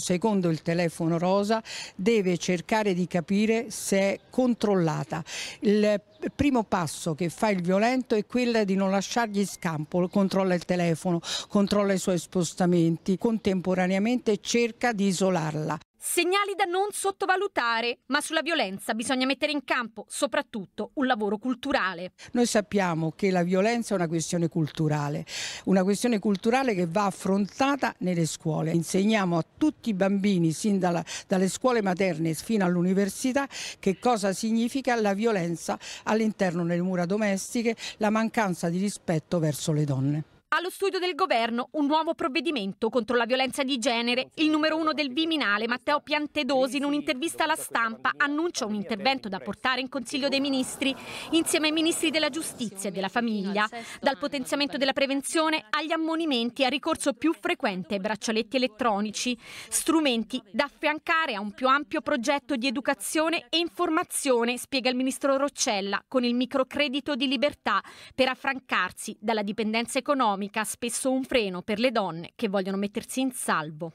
Secondo il telefono rosa deve cercare di capire se è controllata. Il primo passo che fa il violento è quello di non lasciargli scampo, controlla il telefono, controlla i suoi spostamenti, contemporaneamente cerca di isolarla. Segnali da non sottovalutare, ma sulla violenza bisogna mettere in campo soprattutto un lavoro culturale. Noi sappiamo che la violenza è una questione culturale, una questione culturale che va affrontata nelle scuole. Insegniamo a tutti i bambini, sin dalla, dalle scuole materne fino all'università, che cosa significa la violenza all'interno delle mura domestiche, la mancanza di rispetto verso le donne allo studio del governo un nuovo provvedimento contro la violenza di genere. Il numero uno del Viminale, Matteo Piantedosi, in un'intervista alla stampa annuncia un intervento da portare in Consiglio dei Ministri insieme ai ministri della giustizia e della famiglia, dal potenziamento della prevenzione agli ammonimenti a ricorso più frequente ai braccialetti elettronici, strumenti da affiancare a un più ampio progetto di educazione e informazione, spiega il ministro Roccella, con il microcredito di libertà per affrancarsi dalla dipendenza economica economica spesso un freno per le donne che vogliono mettersi in salvo.